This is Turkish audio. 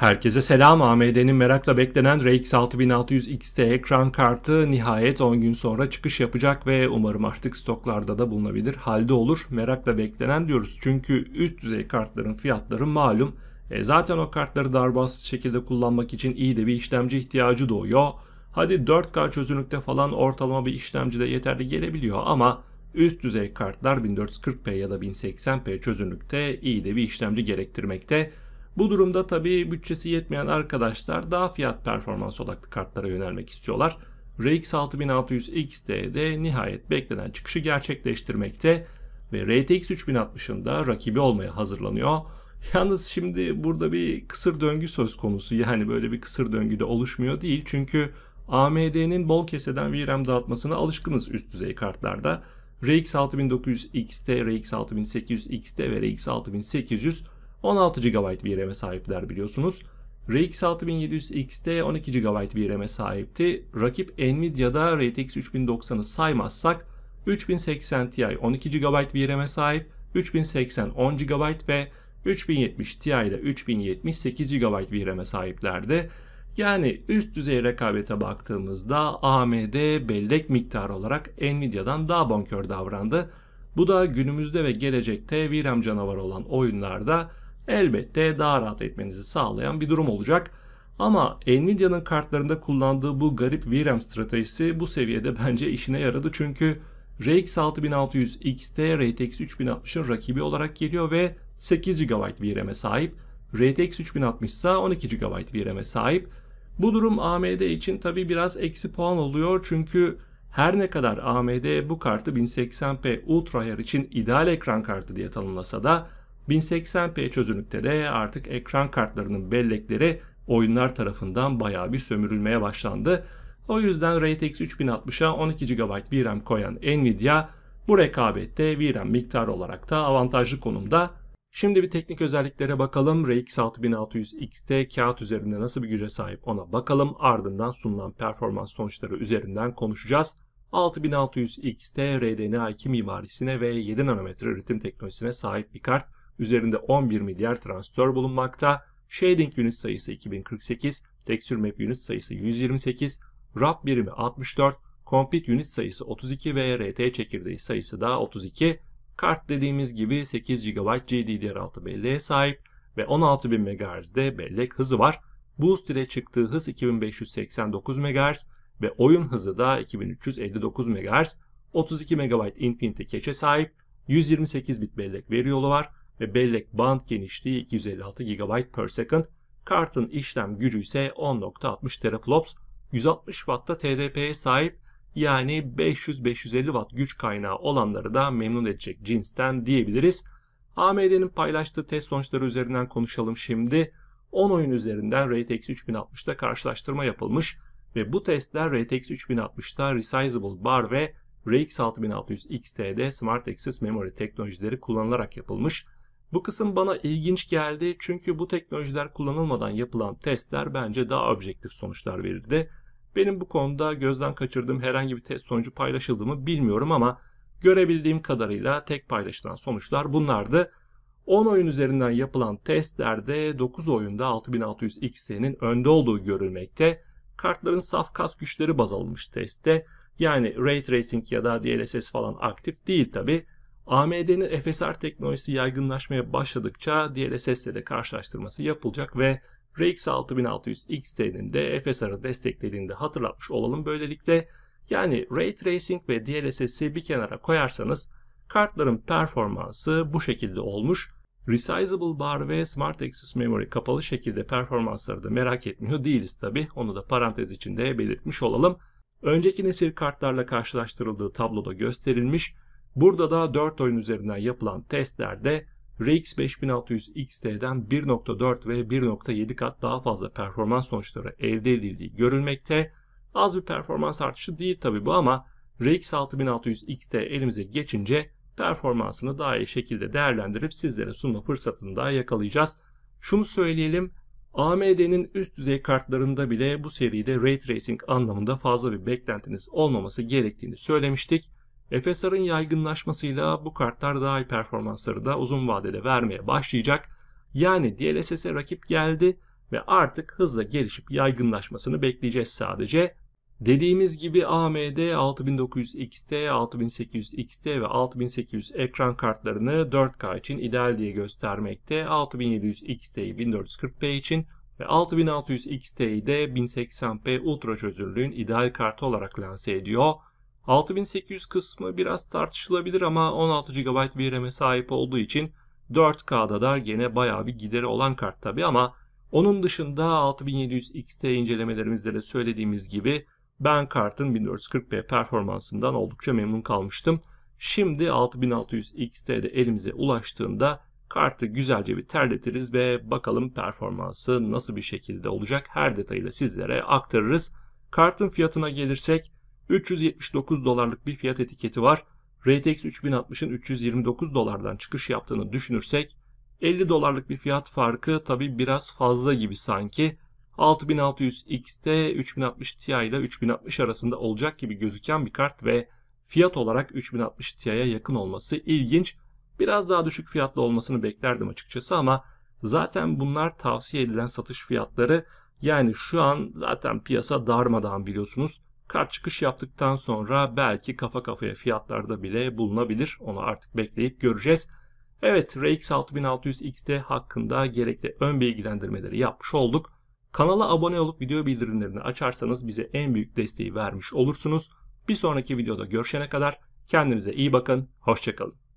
Herkese selam. AMD'nin merakla beklenen RX 6600 XT ekran kartı nihayet 10 gün sonra çıkış yapacak ve umarım artık stoklarda da bulunabilir halde olur. Merakla beklenen diyoruz. Çünkü üst düzey kartların fiyatları malum. E zaten o kartları darbasız şekilde kullanmak için iyi de bir işlemci ihtiyacı doğuyor. Hadi 4K çözünürlükte falan ortalama bir işlemci de yeterli gelebiliyor ama üst düzey kartlar 1440p ya da 1080p çözünürlükte iyi de bir işlemci gerektirmekte. Bu durumda tabii bütçesi yetmeyen arkadaşlar daha fiyat performans odaklı kartlara yönelmek istiyorlar. RX 6600 XT de nihayet beklenen çıkışı gerçekleştirmekte ve RTX 3060'ın da rakibi olmaya hazırlanıyor. Yalnız şimdi burada bir kısır döngü söz konusu. Yani böyle bir kısır döngü de oluşmuyor değil. Çünkü AMD'nin bol keseden VRAM dağıtmasına alışkınız üst düzey kartlarda. RX 6900 XT, RX 6800 XT ve RX 6800 16 GB bir RAM'e sahipler biliyorsunuz. RX 6700 XT 12 GB bir RAM'e sahipti. Rakip Nvidia'da RTX 3090'ı saymazsak 3080 Ti 12 GB bir RAM'e sahip, 3080 10 GB ve 3070 Ti ile 3078 GB bir RAM'e sahiplerdi. Yani üst düzey rekabete baktığımızda AMD bellek miktarı olarak Nvidia'dan daha bonkör davrandı. Bu da günümüzde ve gelecekte VRAM canavarı olan oyunlarda elbette daha rahat etmenizi sağlayan bir durum olacak. Ama Nvidia'nın kartlarında kullandığı bu garip VRAM stratejisi bu seviyede bence işine yaradı. Çünkü RX 6600 XT RTX 3060'ın rakibi olarak geliyor ve 8 GB VRAM'e sahip. RTX 3060 ise 12 GB VRAM'e sahip. Bu durum AMD için tabi biraz eksi puan oluyor çünkü her ne kadar AMD bu kartı 1080p Ultra ayar için ideal ekran kartı diye tanımlasa da 1080p çözünürlükte de artık ekran kartlarının bellekleri oyunlar tarafından bayağı bir sömürülmeye başlandı. O yüzden RTX 3060'a 12 GB VRAM koyan Nvidia bu rekabette VRAM miktarı olarak da avantajlı konumda. Şimdi bir teknik özelliklere bakalım. RX 6600 X'te kağıt üzerinde nasıl bir güce sahip ona bakalım. Ardından sunulan performans sonuçları üzerinden konuşacağız. 6600 X'te RDNA 2 mimarisine ve 7 nanometre üretim teknolojisine sahip bir kart üzerinde 11 milyar transistör bulunmakta. Shading unit sayısı 2048, texture map unit sayısı 128, wrap birimi 64, compute unit sayısı 32 ve RT çekirdeği sayısı da 32. Kart dediğimiz gibi 8 GB GDDR6 belleğe sahip ve 16000 MHz'de bellek hızı var. Boost ile çıktığı hız 2589 MHz ve oyun hızı da 2359 MHz. 32 MB Infinity Cache'e sahip 128 bit bellek veri yolu var ve bellek band genişliği 256 GB per second, kartın işlem gücü ise 10.60 teraflops, 160 Watt'ta TDP'ye sahip yani 500-550 Watt güç kaynağı olanları da memnun edecek cinsten diyebiliriz. AMD'nin paylaştığı test sonuçları üzerinden konuşalım şimdi. 10 oyun üzerinden RTX 3060'da karşılaştırma yapılmış ve bu testler RTX 3060'da Resizable Bar ve RX 6600 XT'de Smart Access Memory teknolojileri kullanılarak yapılmış. Bu kısım bana ilginç geldi çünkü bu teknolojiler kullanılmadan yapılan testler bence daha objektif sonuçlar verirdi. Benim bu konuda gözden kaçırdığım herhangi bir test sonucu paylaşıldı bilmiyorum ama görebildiğim kadarıyla tek paylaşılan sonuçlar bunlardı. 10 oyun üzerinden yapılan testlerde 9 oyunda 6600 XT'nin önde olduğu görülmekte. Kartların saf kas güçleri baz alınmış testte. Yani Ray Tracing ya da DLSS falan aktif değil tabi. AMD'nin FSR teknolojisi yaygınlaşmaya başladıkça DLSS'le de karşılaştırması yapılacak ve RX 6600 XT'nin de FSR'ı desteklediğini de hatırlatmış olalım böylelikle. Yani Ray Tracing ve DLSS'i bir kenara koyarsanız kartların performansı bu şekilde olmuş. Resizable bar ve Smart Access Memory kapalı şekilde performansları da merak etmiyor değiliz tabi. Onu da parantez içinde belirtmiş olalım. Önceki nesil kartlarla karşılaştırıldığı tabloda gösterilmiş. Burada da 4 oyun üzerinden yapılan testlerde RX 5600 XT'den 1.4 ve 1.7 kat daha fazla performans sonuçları elde edildiği görülmekte. Az bir performans artışı değil tabi bu ama RX 6600 XT elimize geçince performansını daha iyi şekilde değerlendirip sizlere sunma fırsatını daha yakalayacağız. Şunu söyleyelim AMD'nin üst düzey kartlarında bile bu seride Ray Tracing anlamında fazla bir beklentiniz olmaması gerektiğini söylemiştik. FSR'ın yaygınlaşmasıyla bu kartlar daha iyi performansları da uzun vadede vermeye başlayacak. Yani DLSS'e rakip geldi ve artık hızla gelişip yaygınlaşmasını bekleyeceğiz sadece. Dediğimiz gibi AMD 6900XT, 6800XT ve 6800 ekran kartlarını 4K için ideal diye göstermekte. 6700XT'yi 1440p için ve 6600XT'yi de 1080p ultra çözünürlüğün ideal kartı olarak lanse ediyor. 6800 kısmı biraz tartışılabilir ama 16 GB VRAM'e sahip olduğu için 4K'da da gene bayağı bir gideri olan kart tabi ama onun dışında 6700 XT incelemelerimizde de söylediğimiz gibi ben kartın 1440p performansından oldukça memnun kalmıştım. Şimdi 6600 XT de elimize ulaştığında kartı güzelce bir terletiriz ve bakalım performansı nasıl bir şekilde olacak her detayıyla sizlere aktarırız. Kartın fiyatına gelirsek 379 dolarlık bir fiyat etiketi var. RTX 3060'ın 329 dolardan çıkış yaptığını düşünürsek 50 dolarlık bir fiyat farkı tabi biraz fazla gibi sanki. 6600 XT 3060 Ti ile 3060 arasında olacak gibi gözüken bir kart ve fiyat olarak 3060 Ti'ye yakın olması ilginç. Biraz daha düşük fiyatlı olmasını beklerdim açıkçası ama zaten bunlar tavsiye edilen satış fiyatları. Yani şu an zaten piyasa darmadan biliyorsunuz. Kar çıkış yaptıktan sonra belki kafa kafaya fiyatlarda bile bulunabilir. Onu artık bekleyip göreceğiz. Evet RX 6600 XT hakkında gerekli ön bilgilendirmeleri yapmış olduk. Kanala abone olup video bildirimlerini açarsanız bize en büyük desteği vermiş olursunuz. Bir sonraki videoda görüşene kadar kendinize iyi bakın, hoşçakalın.